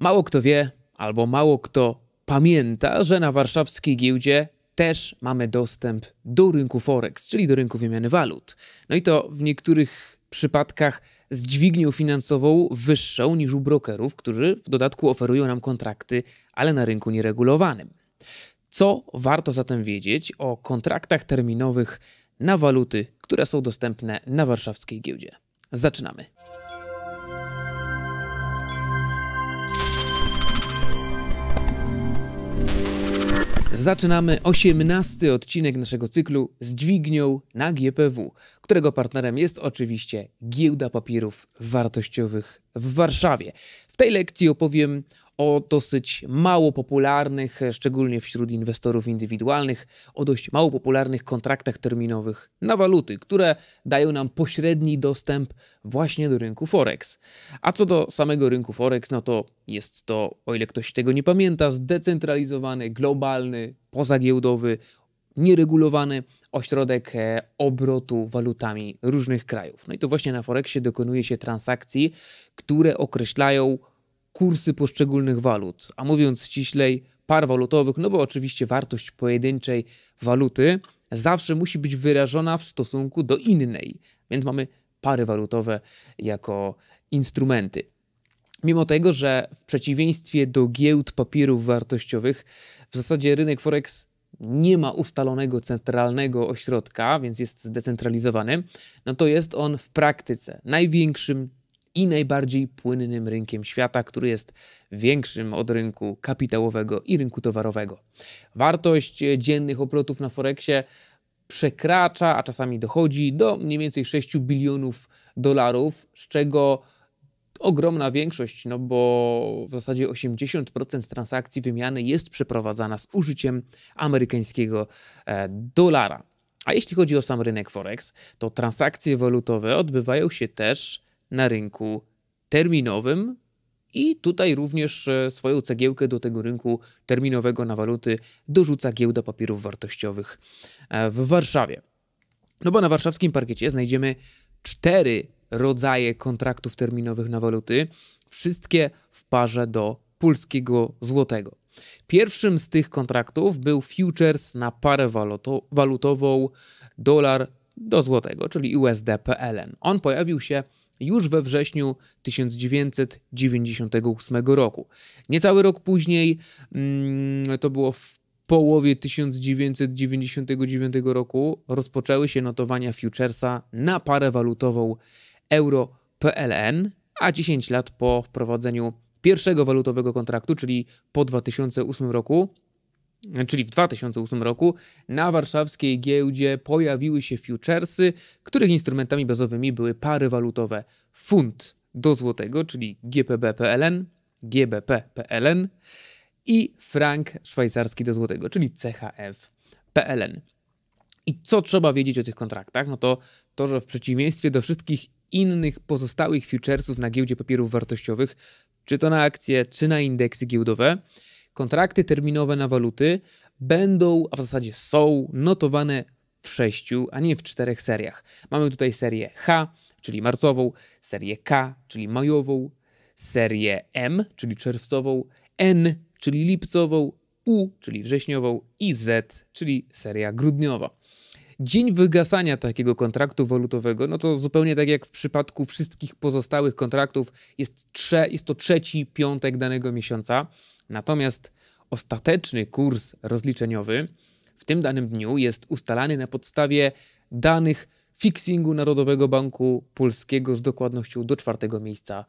Mało kto wie, albo mało kto pamięta, że na warszawskiej giełdzie też mamy dostęp do rynku Forex, czyli do rynku wymiany walut. No i to w niektórych przypadkach z dźwignią finansową wyższą niż u brokerów, którzy w dodatku oferują nam kontrakty, ale na rynku nieregulowanym. Co warto zatem wiedzieć o kontraktach terminowych na waluty, które są dostępne na warszawskiej giełdzie? Zaczynamy. Zaczynamy osiemnasty odcinek naszego cyklu z dźwignią na GPW, którego partnerem jest oczywiście Giełda Papierów Wartościowych w Warszawie. W tej lekcji opowiem o dosyć mało popularnych, e, szczególnie wśród inwestorów indywidualnych, o dość mało popularnych kontraktach terminowych na waluty, które dają nam pośredni dostęp właśnie do rynku Forex. A co do samego rynku Forex, no to jest to, o ile ktoś tego nie pamięta, zdecentralizowany, globalny, pozagiełdowy, nieregulowany ośrodek e, obrotu walutami różnych krajów. No i to właśnie na Forexie dokonuje się transakcji, które określają kursy poszczególnych walut, a mówiąc ściślej, par walutowych, no bo oczywiście wartość pojedynczej waluty zawsze musi być wyrażona w stosunku do innej, więc mamy pary walutowe jako instrumenty. Mimo tego, że w przeciwieństwie do giełd papierów wartościowych, w zasadzie rynek Forex nie ma ustalonego centralnego ośrodka, więc jest zdecentralizowany, no to jest on w praktyce największym i najbardziej płynnym rynkiem świata, który jest większym od rynku kapitałowego i rynku towarowego. Wartość e, dziennych obrotów na Forexie przekracza, a czasami dochodzi do mniej więcej 6 bilionów dolarów, z czego ogromna większość, no bo w zasadzie 80% transakcji wymiany jest przeprowadzana z użyciem amerykańskiego e, dolara. A jeśli chodzi o sam rynek Forex, to transakcje walutowe odbywają się też na rynku terminowym i tutaj również e, swoją cegiełkę do tego rynku terminowego na waluty dorzuca giełda papierów wartościowych e, w Warszawie. No bo na warszawskim parkiecie znajdziemy cztery rodzaje kontraktów terminowych na waluty, wszystkie w parze do polskiego złotego. Pierwszym z tych kontraktów był futures na parę waluto walutową dolar do złotego, czyli USD PLN. On pojawił się już we wrześniu 1998 roku. Niecały rok później, mm, to było w połowie 1999 roku, rozpoczęły się notowania futuresa na parę walutową euro-PLN, a 10 lat po wprowadzeniu pierwszego walutowego kontraktu, czyli po 2008 roku, czyli w 2008 roku, na warszawskiej giełdzie pojawiły się futuresy, których instrumentami bazowymi były pary walutowe funt do złotego, czyli GPB-PLN, GBP-PLN i frank szwajcarski do złotego, czyli CHF-PLN. I co trzeba wiedzieć o tych kontraktach? No to to, że w przeciwieństwie do wszystkich innych pozostałych futuresów na giełdzie papierów wartościowych, czy to na akcje, czy na indeksy giełdowe, kontrakty terminowe na waluty będą, a w zasadzie są, notowane w sześciu, a nie w czterech seriach. Mamy tutaj serię H, czyli marcową, serię K, czyli majową, serię M, czyli czerwcową, N, czyli lipcową, U, czyli wrześniową i Z, czyli seria grudniowa dzień wygasania takiego kontraktu walutowego, no to zupełnie tak jak w przypadku wszystkich pozostałych kontraktów, jest, trze, jest to trzeci piątek danego miesiąca. Natomiast ostateczny kurs rozliczeniowy w tym danym dniu jest ustalany na podstawie danych fixingu Narodowego Banku Polskiego z dokładnością do czwartego miejsca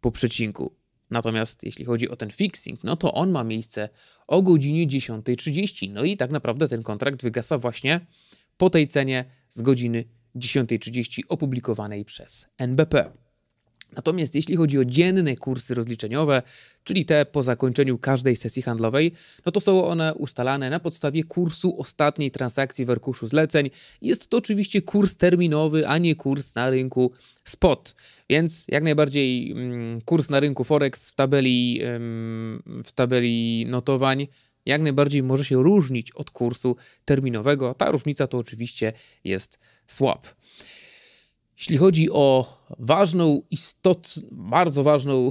po przecinku. Natomiast jeśli chodzi o ten fixing, no to on ma miejsce o godzinie 10.30. No i tak naprawdę ten kontrakt wygasa właśnie po tej cenie z godziny 10.30 opublikowanej przez NBP. Natomiast jeśli chodzi o dzienne kursy rozliczeniowe, czyli te po zakończeniu każdej sesji handlowej, no to są one ustalane na podstawie kursu ostatniej transakcji w arkuszu zleceń. Jest to oczywiście kurs terminowy, a nie kurs na rynku spot. Więc jak najbardziej mm, kurs na rynku Forex w tabeli, w tabeli notowań jak najbardziej może się różnić od kursu terminowego. Ta różnica to oczywiście jest swap. Jeśli chodzi o ważną, istotną, bardzo ważną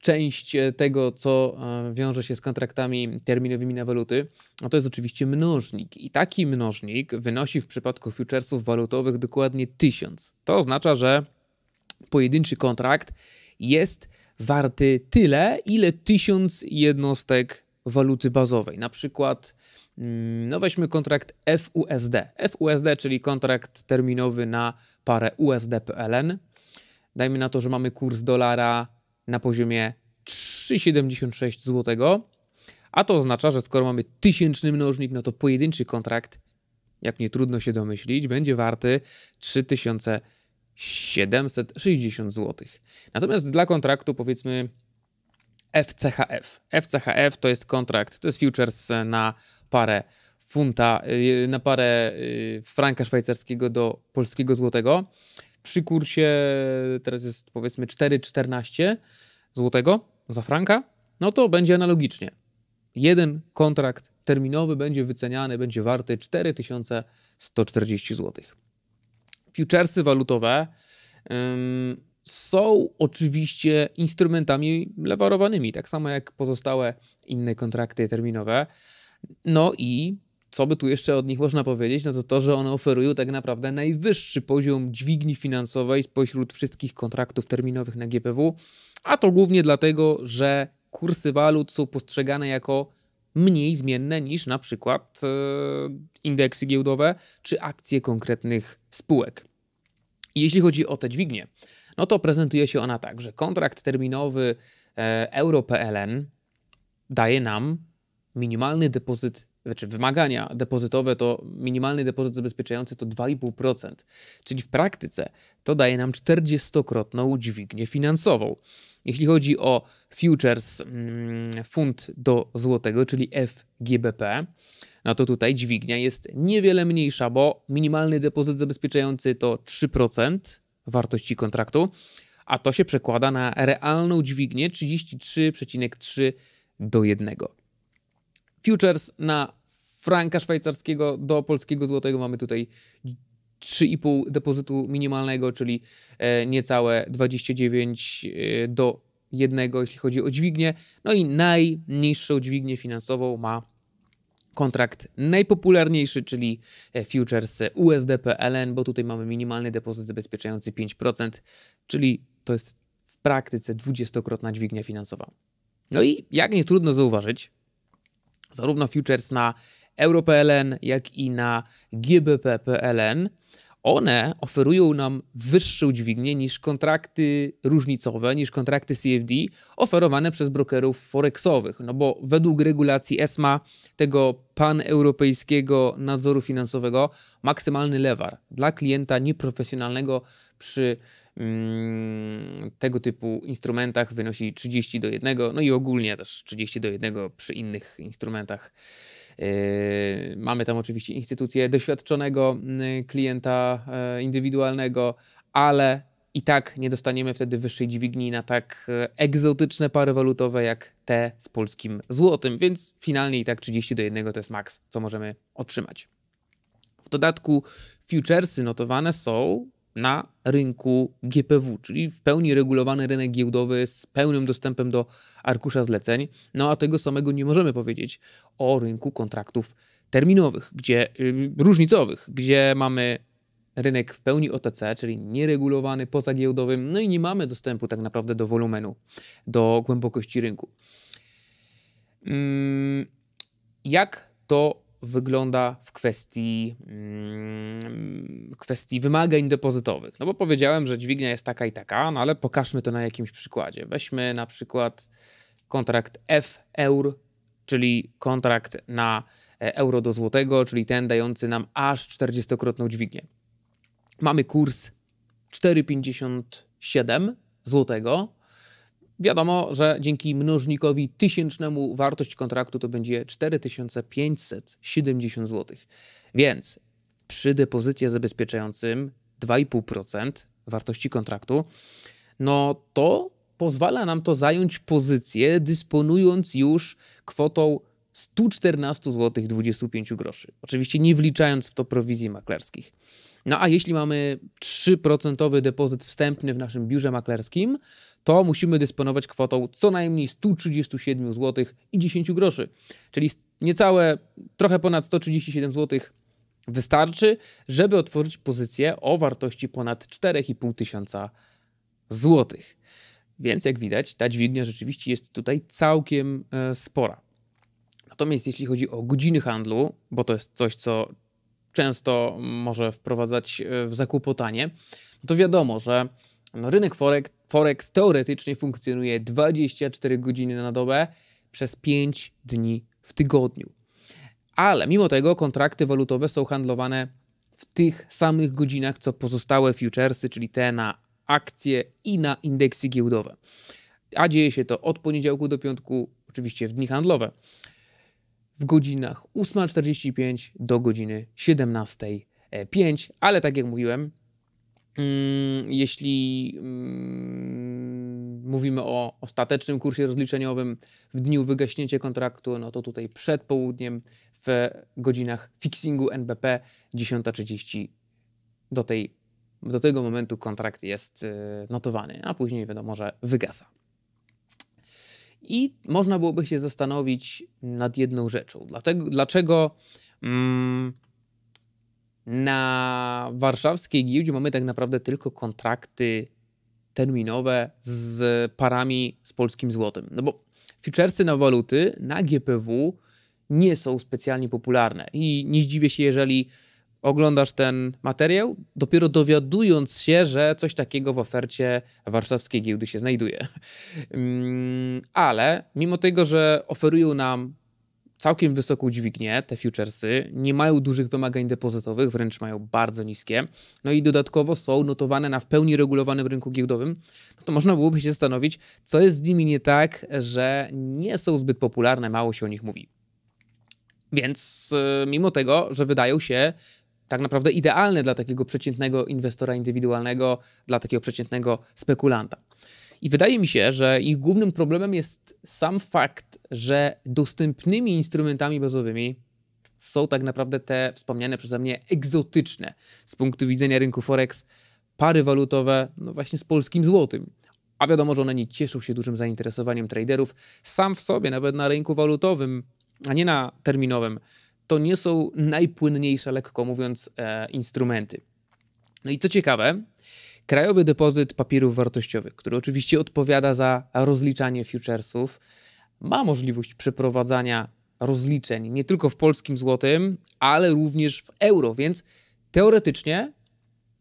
część tego, co e, wiąże się z kontraktami terminowymi na waluty, no to jest oczywiście mnożnik. I taki mnożnik wynosi w przypadku futuresów walutowych dokładnie 1000. To oznacza, że pojedynczy kontrakt jest warty tyle, ile 1000 jednostek waluty bazowej. Na przykład, mm, no weźmy kontrakt FUSD. FUSD, czyli kontrakt terminowy na parę USD-PLN. Dajmy na to, że mamy kurs dolara na poziomie 3,76 zł. A to oznacza, że skoro mamy tysięczny mnożnik, no to pojedynczy kontrakt, jak nie trudno się domyślić, będzie warty 3760 zł. Natomiast dla kontraktu powiedzmy FCHF. FCHF to jest kontrakt, to jest futures e, na parę funta, e, na parę e, franka szwajcarskiego do polskiego złotego. Przy kursie teraz jest powiedzmy 4,14 złotego za franka, no to będzie analogicznie. Jeden kontrakt terminowy będzie wyceniany, będzie warty 4140 zł. Futuresy walutowe są oczywiście instrumentami lewarowanymi, tak samo jak pozostałe inne kontrakty terminowe. No i co by tu jeszcze od nich można powiedzieć, no to to, że one oferują tak naprawdę najwyższy poziom dźwigni finansowej spośród wszystkich kontraktów terminowych na GPW, a to głównie dlatego, że kursy walut są postrzegane jako mniej zmienne niż na przykład e, indeksy giełdowe czy akcje konkretnych spółek. Jeśli chodzi o te dźwignie, no to prezentuje się ona tak, że kontrakt terminowy e, EuroPLN daje nam minimalny depozyt, znaczy wymagania depozytowe to minimalny depozyt zabezpieczający to 2,5%, czyli w praktyce to daje nam 40-krotną dźwignię finansową. Jeśli chodzi o futures mm, fund do złotego, czyli FGBP, no to tutaj dźwignia jest niewiele mniejsza, bo minimalny depozyt zabezpieczający to 3%, wartości kontraktu, a to się przekłada na realną dźwignię 33,3 do 1. Futures na franka szwajcarskiego do polskiego złotego mamy tutaj 3,5 depozytu minimalnego, czyli e, niecałe 29 e, do 1, jeśli chodzi o dźwignię. No i najniższą dźwignię finansową ma kontrakt najpopularniejszy, czyli e, futures USD-PLN, bo tutaj mamy minimalny depozyt zabezpieczający 5%, czyli to jest w praktyce dwudziestokrotna dźwignia finansowa. No i jak nie trudno zauważyć, zarówno futures na EuroPLN, jak i na GBP-PLN one oferują nam wyższą dźwignię niż kontrakty różnicowe, niż kontrakty CFD oferowane przez brokerów forexowych. No bo według regulacji ESMA, tego paneuropejskiego nadzoru finansowego, maksymalny lewar dla klienta nieprofesjonalnego przy mm, tego typu instrumentach wynosi 30 do 1, no i ogólnie też 30 do 1 przy innych instrumentach Yy, mamy tam oczywiście instytucję doświadczonego mm, klienta e, indywidualnego, ale i tak nie dostaniemy wtedy wyższej dźwigni na tak e, egzotyczne pary walutowe jak te z polskim złotym, więc finalnie i tak 30 do 1 to jest maks, co możemy otrzymać. W dodatku futuresy notowane są na rynku GPW, czyli w pełni regulowany rynek giełdowy z pełnym dostępem do arkusza zleceń. No a tego samego nie możemy powiedzieć o rynku kontraktów terminowych, gdzie yy, różnicowych, gdzie mamy rynek w pełni OTC, czyli nieregulowany, pozagiełdowym, no i nie mamy dostępu tak naprawdę do wolumenu, do głębokości rynku. Yy, jak to wygląda w kwestii, mm, kwestii wymagań depozytowych. No bo powiedziałem, że dźwignia jest taka i taka, no ale pokażmy to na jakimś przykładzie. Weźmy na przykład kontrakt F eur, czyli kontrakt na e, euro do złotego, czyli ten dający nam aż 40-krotną dźwignię. Mamy kurs 4,57 złotego, Wiadomo, że dzięki mnożnikowi tysięcznemu wartość kontraktu to będzie 4570 zł. Więc przy depozycie zabezpieczającym 2,5% wartości kontraktu, no to pozwala nam to zająć pozycję, dysponując już kwotą 114 zł 25 groszy. Oczywiście nie wliczając w to prowizji maklerskich. No a jeśli mamy 3% depozyt wstępny w naszym biurze maklerskim, to musimy dysponować kwotą co najmniej 137 zł i 10 groszy, czyli niecałe trochę ponad 137 zł wystarczy, żeby otworzyć pozycję o wartości ponad 4,5 tysiąca złotych. Więc jak widać, ta dźwignia rzeczywiście jest tutaj całkiem e, spora. Natomiast jeśli chodzi o godziny handlu, bo to jest coś, co często może wprowadzać e, w zakłopotanie, no to wiadomo, że no, rynek Forek Forex teoretycznie funkcjonuje 24 godziny na dobę przez 5 dni w tygodniu. Ale mimo tego kontrakty walutowe są handlowane w tych samych godzinach co pozostałe futuresy, czyli te na akcje i na indeksy giełdowe. A dzieje się to od poniedziałku do piątku, oczywiście w dni handlowe, w godzinach 8.45 do godziny 17.05, ale tak jak mówiłem, Mm, jeśli mm, mówimy o ostatecznym kursie rozliczeniowym w dniu wygaśnięcia kontraktu, no to tutaj przed południem w godzinach fixingu NBP 10.30 do, tej, do tego momentu kontrakt jest y, notowany, a później wiadomo, że wygasa. I można byłoby się zastanowić nad jedną rzeczą. Dlatego, dlaczego mm, na warszawskiej giełdzie mamy tak naprawdę tylko kontrakty terminowe z parami z polskim złotem. No bo futuresy na waluty na GPW nie są specjalnie popularne i nie zdziwię się, jeżeli oglądasz ten materiał, dopiero dowiadując się, że coś takiego w ofercie warszawskiej giełdy się znajduje. Mm, ale mimo tego, że oferują nam całkiem wysoką dźwignię, te futuresy, nie mają dużych wymagań depozytowych, wręcz mają bardzo niskie, no i dodatkowo są notowane na w pełni regulowanym rynku giełdowym, no to można byłoby się zastanowić, co jest z nimi nie tak, że nie są zbyt popularne, mało się o nich mówi. Więc y, mimo tego, że wydają się tak naprawdę idealne dla takiego przeciętnego inwestora indywidualnego, dla takiego przeciętnego spekulanta. I wydaje mi się, że ich głównym problemem jest sam fakt, że dostępnymi instrumentami bazowymi są tak naprawdę te wspomniane przeze mnie egzotyczne z punktu widzenia rynku Forex pary walutowe, no właśnie z polskim złotym. A wiadomo, że one nie cieszą się dużym zainteresowaniem traderów. Sam w sobie, nawet na rynku walutowym, a nie na terminowym, to nie są najpłynniejsze, lekko mówiąc, e, instrumenty. No i co ciekawe, Krajowy Depozyt Papierów Wartościowych, który oczywiście odpowiada za rozliczanie futuresów, ma możliwość przeprowadzania rozliczeń nie tylko w polskim złotym, ale również w euro, więc teoretycznie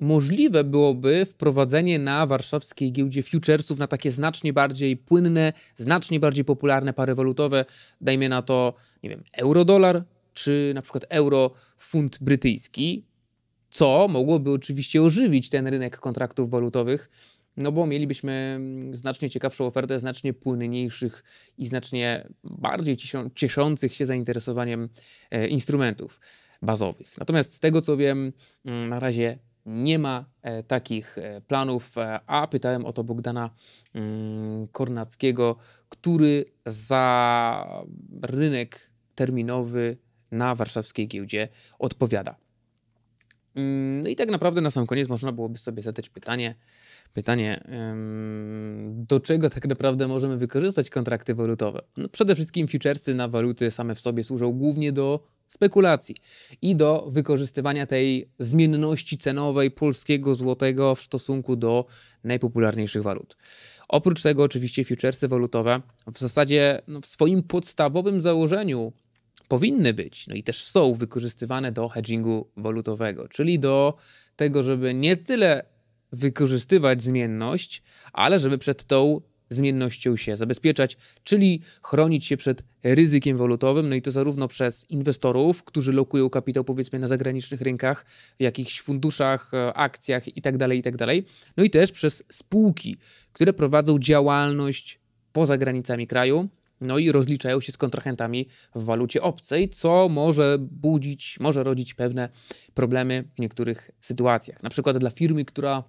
możliwe byłoby wprowadzenie na warszawskiej giełdzie futuresów na takie znacznie bardziej płynne, znacznie bardziej popularne pary walutowe, dajmy na to, nie wiem, euro-dolar, czy na przykład euro-funt brytyjski co mogłoby oczywiście ożywić ten rynek kontraktów walutowych, no bo mielibyśmy mm, znacznie ciekawszą ofertę, znacznie płynniejszych i znacznie bardziej cieszących się zainteresowaniem e, instrumentów bazowych. Natomiast z tego co wiem, mm, na razie nie ma e, takich e, planów, a pytałem o to Bogdana mm, Kornackiego, który za rynek terminowy na warszawskiej giełdzie odpowiada. Mm, no i tak naprawdę na sam koniec można byłoby sobie zadać pytanie, pytanie, do czego tak naprawdę możemy wykorzystać kontrakty walutowe? No przede wszystkim futuresy na waluty same w sobie służą głównie do spekulacji i do wykorzystywania tej zmienności cenowej polskiego złotego w stosunku do najpopularniejszych walut. Oprócz tego oczywiście futuresy walutowe w zasadzie no, w swoim podstawowym założeniu powinny być, no i też są wykorzystywane do hedgingu walutowego, czyli do tego, żeby nie tyle wykorzystywać zmienność, ale żeby przed tą zmiennością się zabezpieczać, czyli chronić się przed ryzykiem walutowym, no i to zarówno przez inwestorów, którzy lokują kapitał powiedzmy na zagranicznych rynkach, w jakichś funduszach, e, akcjach itd., tak itd., tak no i też przez spółki, które prowadzą działalność poza granicami kraju, no i rozliczają się z kontrahentami w walucie obcej, co może budzić, może rodzić pewne problemy w niektórych sytuacjach. Na przykład dla firmy, która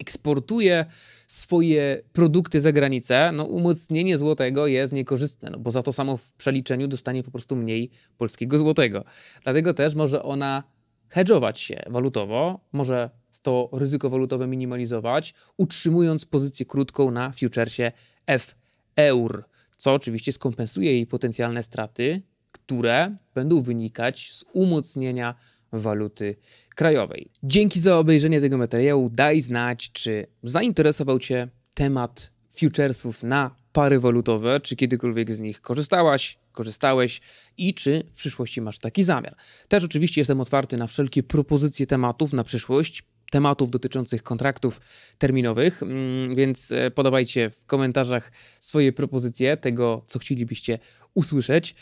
eksportuje swoje produkty za granicę, no umocnienie złotego jest niekorzystne, no bo za to samo w przeliczeniu dostanie po prostu mniej polskiego złotego. Dlatego też może ona hedżować się walutowo, może to ryzyko walutowe minimalizować, utrzymując pozycję krótką na futuresie F eur co oczywiście skompensuje jej potencjalne straty, które będą wynikać z umocnienia waluty krajowej. Dzięki za obejrzenie tego materiału. Daj znać, czy zainteresował Cię temat futuresów na pary walutowe, czy kiedykolwiek z nich korzystałaś, korzystałeś i czy w przyszłości masz taki zamiar. Też oczywiście jestem otwarty na wszelkie propozycje tematów na przyszłość tematów dotyczących kontraktów terminowych, mm, więc e, podawajcie w komentarzach swoje propozycje tego, co chcielibyście usłyszeć.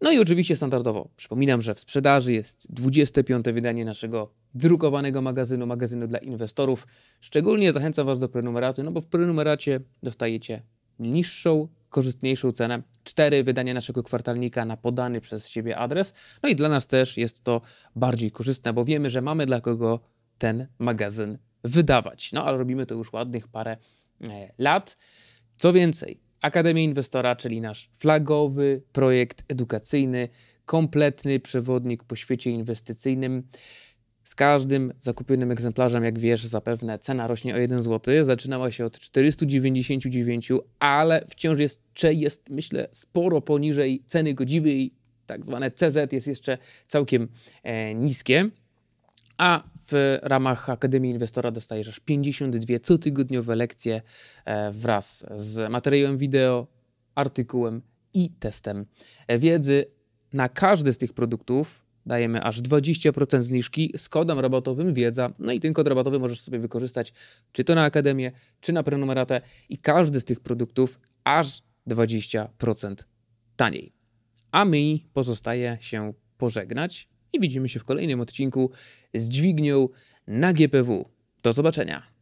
No i oczywiście standardowo przypominam, że w sprzedaży jest 25. wydanie naszego drukowanego magazynu, magazynu dla inwestorów. Szczególnie zachęcam Was do prenumeraty, no bo w prenumeracie dostajecie niższą, korzystniejszą cenę. Cztery wydania naszego kwartalnika na podany przez siebie adres. No i dla nas też jest to bardziej korzystne, bo wiemy, że mamy dla kogo ten magazyn wydawać. No ale robimy to już ładnych parę e, lat. Co więcej, Akademia Inwestora, czyli nasz flagowy projekt edukacyjny, kompletny przewodnik po świecie inwestycyjnym. Z każdym zakupionym egzemplarzem, jak wiesz, zapewne cena rośnie o 1 zł. Zaczynała się od 499, ale wciąż jest, jest myślę, sporo poniżej ceny godziwej. Tak zwane CZ jest jeszcze całkiem e, niskie a w ramach Akademii Inwestora dostajesz aż 52 cotygodniowe lekcje e, wraz z materiałem wideo, artykułem i testem wiedzy. Na każdy z tych produktów dajemy aż 20% zniżki z kodem rabatowym wiedza. No i ten kod rabatowy możesz sobie wykorzystać czy to na akademię, czy na prenumeratę i każdy z tych produktów aż 20% taniej. A mi pozostaje się pożegnać i widzimy się w kolejnym odcinku z dźwignią na GPW. Do zobaczenia.